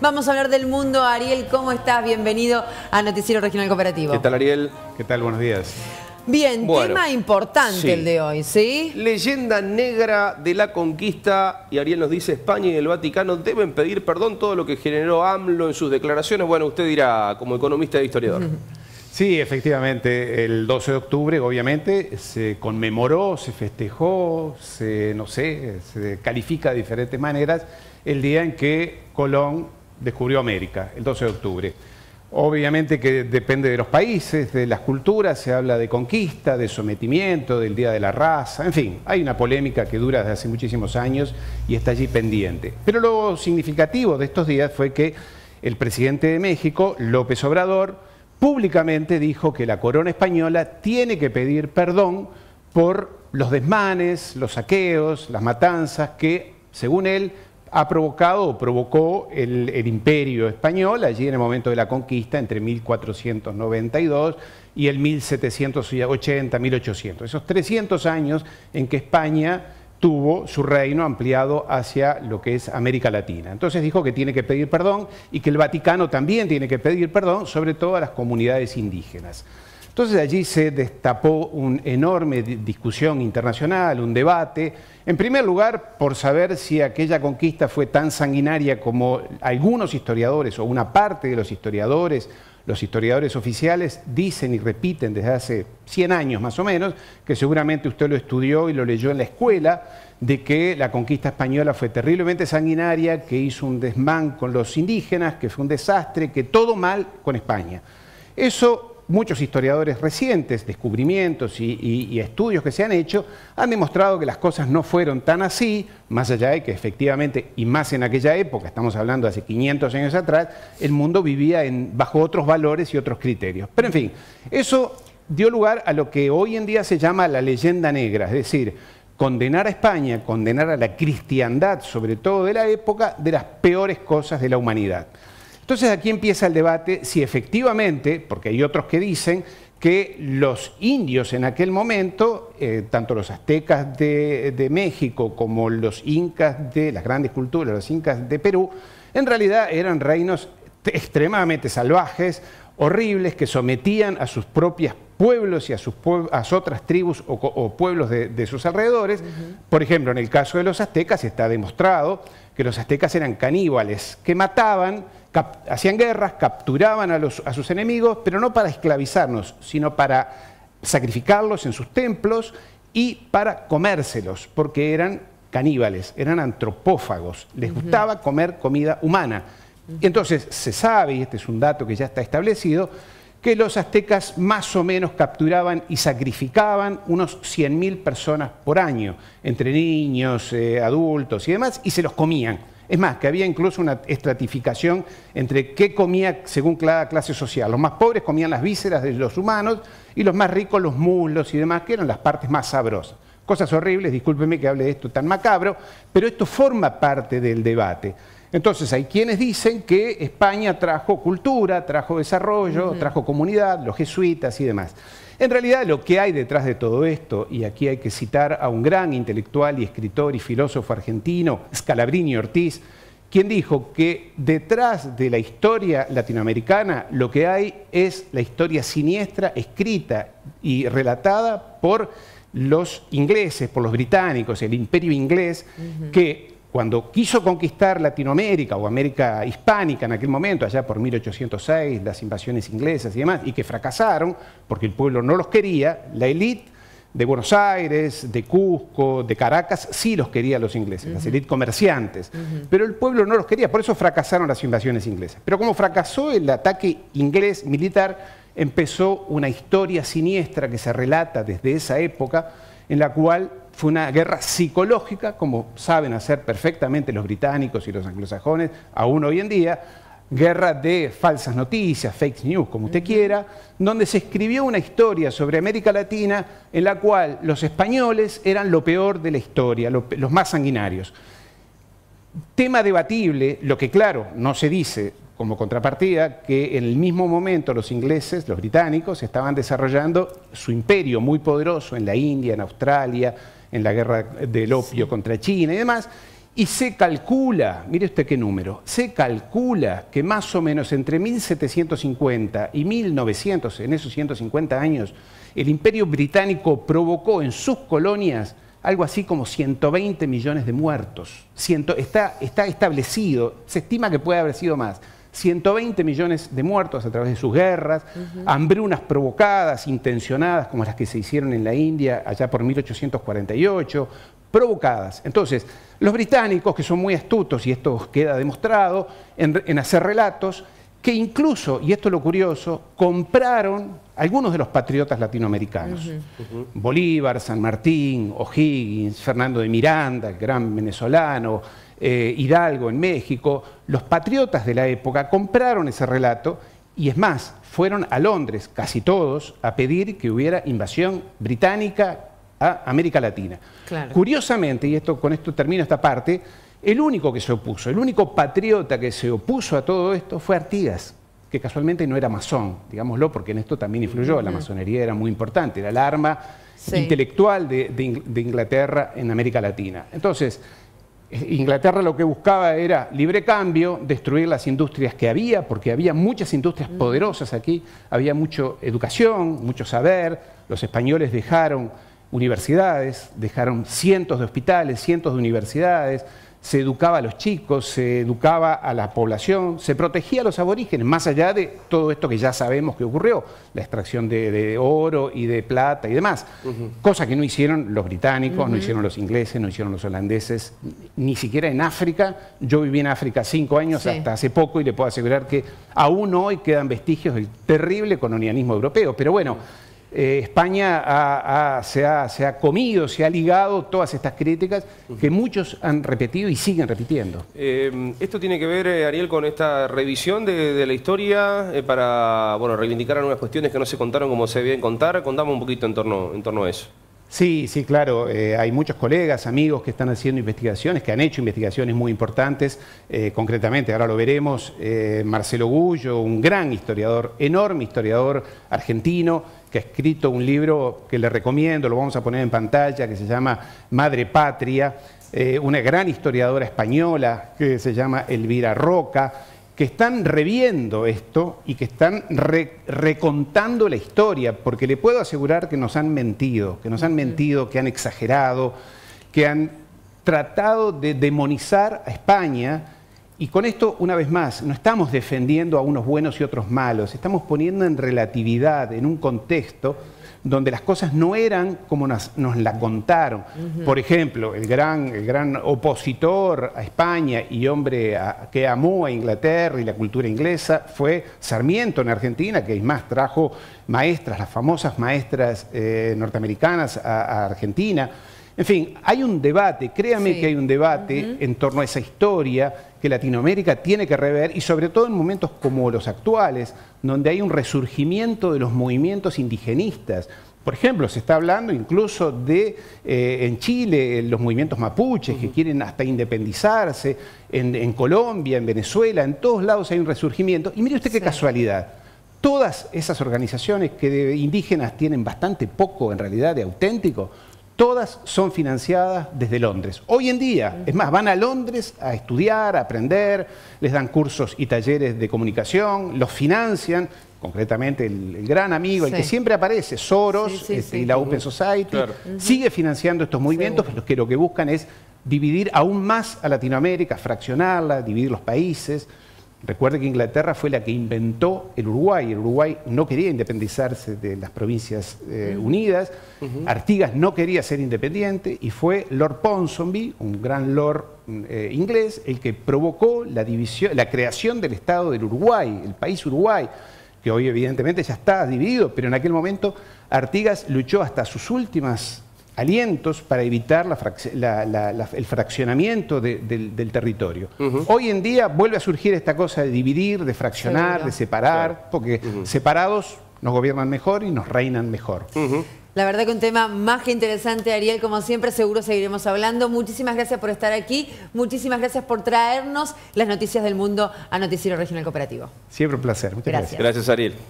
Vamos a hablar del mundo. Ariel, ¿cómo estás? Bienvenido a Noticiero Regional Cooperativo. ¿Qué tal, Ariel? ¿Qué tal? Buenos días. Bien, tema importante el de hoy, ¿sí? Leyenda negra de la conquista, y Ariel nos dice, España y el Vaticano deben pedir perdón todo lo que generó AMLO en sus declaraciones. Bueno, usted dirá, como economista e historiador. Sí, efectivamente, el 12 de octubre, obviamente, se conmemoró, se festejó, se, no sé, se califica de diferentes maneras, el día en que Colón descubrió América, el 12 de octubre. Obviamente que depende de los países, de las culturas, se habla de conquista, de sometimiento, del Día de la Raza, en fin, hay una polémica que dura desde hace muchísimos años y está allí pendiente. Pero lo significativo de estos días fue que el presidente de México, López Obrador, públicamente dijo que la corona española tiene que pedir perdón por los desmanes, los saqueos, las matanzas que, según él, ha provocado o provocó el, imperio español allí en el momento de la conquista entre 1492 y el 1780, 1800. Esos 300 años en que España tuvo su reino ampliado hacia lo que es América Latina. Entonces dijo que tiene que pedir perdón y que el Vaticano también tiene que pedir perdón, sobre todo a las comunidades indígenas. Entonces allí se destapó una enorme discusión internacional, un debate, en primer lugar por saber si aquella conquista fue tan sanguinaria como algunos historiadores o una parte de los historiadores, los historiadores oficiales dicen y repiten desde hace 100 años más o menos, que seguramente usted lo estudió y lo leyó en la escuela, de que la conquista española fue terriblemente sanguinaria, que hizo un desmán con los indígenas, que fue un desastre, que todo mal con España. Eso muchos historiadores recientes, descubrimientos y, estudios que se han hecho, han demostrado que las cosas no fueron tan así, más allá de que efectivamente, y más en aquella época, estamos hablando de hace 500 años atrás, el mundo vivía bajo otros valores y otros criterios. Pero en fin, eso dio lugar a lo que hoy en día se llama la leyenda negra, es decir, condenar a España, condenar a la cristiandad, sobre todo de la época, de las peores cosas de la humanidad. Entonces aquí empieza el debate si efectivamente, porque hay otros que dicen que los indios en aquel momento, eh, tanto los aztecas de, México como los incas de las grandes culturas, los incas de Perú, en realidad eran reinos extremadamente salvajes, horribles, que sometían a sus propias pueblos y a sus otras tribus o, pueblos de, sus alrededores. Por ejemplo, en el caso de los aztecas está demostrado que los aztecas eran caníbales, que mataban hacían guerras, capturaban a, los, a sus enemigos, pero no para esclavizarnos, sino para sacrificarlos en sus templos y para comérselos, porque eran caníbales, eran antropófagos, les gustaba comer comida humana. Entonces se sabe, y este es un dato que ya está establecido, que los aztecas más o menos capturaban y sacrificaban unos 100.000 personas por año, entre niños, eh, adultos y demás, y se los comían. Es más, que había incluso una estratificación entre qué comía según cada clase social. Los más pobres comían las vísceras de los humanos y los más ricos los muslos y demás, que eran las partes más sabrosas. Cosas horribles, discúlpeme que hable de esto tan macabro, pero esto forma parte del debate. Entonces hay quienes dicen que España trajo cultura, trajo desarrollo, trajo comunidad, los jesuitas y demás. En realidad lo que hay detrás de todo esto, y aquí hay que citar a un gran intelectual y escritor y filósofo argentino, Scalabrini Ortiz, quien dijo que detrás de la historia latinoamericana lo que hay es la historia siniestra escrita y relatada por los ingleses, por los británicos, el imperio inglés, que cuando quiso conquistar Latinoamérica o América hispánica en aquel momento, allá por 1806, las invasiones inglesas y demás, y que fracasaron porque el pueblo no los quería, la élite de Buenos Aires, de Cusco, de Caracas, sí los quería los ingleses, las élites comerciantes, pero el pueblo no los quería, por eso fracasaron las invasiones inglesas. Pero como fracasó el ataque inglés militar, empezó una historia siniestra que se relata desde esa época, en la cual fue una guerra psicológica, como saben hacer perfectamente los británicos y los anglosajones, aún hoy en día, guerra de falsas noticias, fake news, como usted quiera, donde se escribió una historia sobre América Latina en la cual los españoles eran lo peor de la historia, los más sanguinarios. Tema debatible, lo que claro no se dice como contrapartida, que en el mismo momento los ingleses, los británicos, estaban desarrollando su imperio muy poderoso en la India, en Australia, en la guerra del opio contra China y demás, y se calcula, mire usted qué número, se calcula que más o menos entre 1750 y 1900, en esos 150 años, el imperio británico provocó en sus colonias algo así como 120 millones de muertos. está, establecido, se estima que puede haber sido más. 120 millones de muertos a través de sus guerras, hambrunas provocadas, intencionadas, como las que se hicieron en la India allá por 1848, provocadas. Entonces, los británicos, que son muy astutos, y esto queda demostrado, en hacer relatos, que incluso, y esto es lo curioso, compraron algunos de los patriotas latinoamericanos. Bolívar, San Martín, O'Higgins, Fernando de Miranda, el gran venezolano, eh, Hidalgo en México, los patriotas de la época compraron ese relato y es más, fueron a Londres, casi todos, a pedir que hubiera invasión británica a América Latina. Curiosamente, y esto, con esto termino esta parte, el único que se opuso, el único patriota que se opuso a todo esto fue Artigas, que casualmente no era masón, digámoslo, porque en esto también influyó, la masonería era muy importante, era el arma intelectual de, de Inglaterra en América Latina. Entonces, eh, Inglaterra lo que buscaba era libre cambio, destruir las industrias que había, porque había muchas industrias poderosas aquí, había mucha educación, mucho saber, los españoles dejaron universidades, dejaron cientos de hospitales, cientos de universidades, se educaba a los chicos, se educaba a la población, se protegía a los aborígenes, más allá de todo esto que ya sabemos que ocurrió, la extracción de, oro y de plata y demás, cosa que no hicieron los británicos, no hicieron los ingleses, no hicieron los holandeses, ni siquiera en África. Yo viví en África cinco años hasta hace poco y le puedo asegurar que aún hoy quedan vestigios del terrible colonialismo europeo. Pero bueno, eh, España se, ha, comido, se ha ligado todas estas críticas que muchos han repetido y siguen repitiendo. Eh, esto tiene que ver, eh, Ariel, con esta revisión de, la historia para bueno, reivindicar algunas cuestiones que no se contaron como se debían contar. Contamos un poquito en torno a eso. Sí, sí, claro. Eh, hay muchos colegas, amigos que están haciendo investigaciones, que han hecho investigaciones muy importantes. Eh, concretamente, ahora lo veremos, eh, Marcelo Gullo, un gran historiador, enorme historiador argentino, que ha escrito un libro que le recomiendo, lo vamos a poner en pantalla, que se llama Madre Patria. una gran historiadora española que se llama Elvira Roca que están reviendo esto y que están recontando la historia, porque le puedo asegurar que nos han mentido, que nos han mentido, que han exagerado, que han tratado de demonizar a España. Y con esto, una vez más, no estamos defendiendo a unos buenos y otros malos, estamos poniendo en relatividad, en un contexto, donde las cosas no eran como nos, nos la contaron. Por ejemplo, el gran, gran opositor a España y hombre que amó a Inglaterra y la cultura inglesa fue Sarmiento en Argentina, que es más, trajo maestras, las famosas maestras eh, norteamericanas a Argentina. En fin, hay un debate, créame que hay un debate en torno a esa historia que Latinoamérica tiene que rever y sobre todo en momentos como los actuales, donde hay un resurgimiento de los movimientos indigenistas. Por ejemplo, se está hablando incluso de eh, en Chile eh, los movimientos mapuches que quieren hasta independizarse, en, Colombia, en Venezuela, en todos lados hay un resurgimiento. Y mire usted qué casualidad todas esas organizaciones que de indígenas tienen bastante poco en realidad de auténtico, Todas son financiadas desde Londres. Hoy en día, es más, van a Londres a estudiar, a aprender, les dan cursos y talleres de comunicación, los financian, concretamente el, gran amigo, el que siempre aparece, Soros este, y la Open Society, sigue financiando estos movimientos, pero que lo que buscan es dividir aún más a Latinoamérica, fraccionarla, dividir los países. Recuerde que Inglaterra fue la que inventó el Uruguay. El Uruguay no quería independizarse de las provincias eh, unidas. Artigas no quería ser independiente y fue Lord Ponsonby, un gran lord mm, eh, inglés, el que provocó la, división, la creación del Estado del Uruguay, el país Uruguay, que hoy evidentemente ya está dividido, pero en aquel momento Artigas luchó hasta sus últimas alientos para evitar el fraccionamiento del, territorio. Hoy en día vuelve a surgir esta cosa de dividir, de fraccionar, de separar, porque separados nos gobiernan mejor y nos reinan mejor. La verdad que un tema más que interesante, Ariel, como siempre, seguro seguiremos hablando. Muchísimas gracias por estar aquí, muchísimas gracias por traernos las noticias del mundo a Noticiero Regional Cooperativo. Siempre un placer, muchas Gracias, gracias Ariel.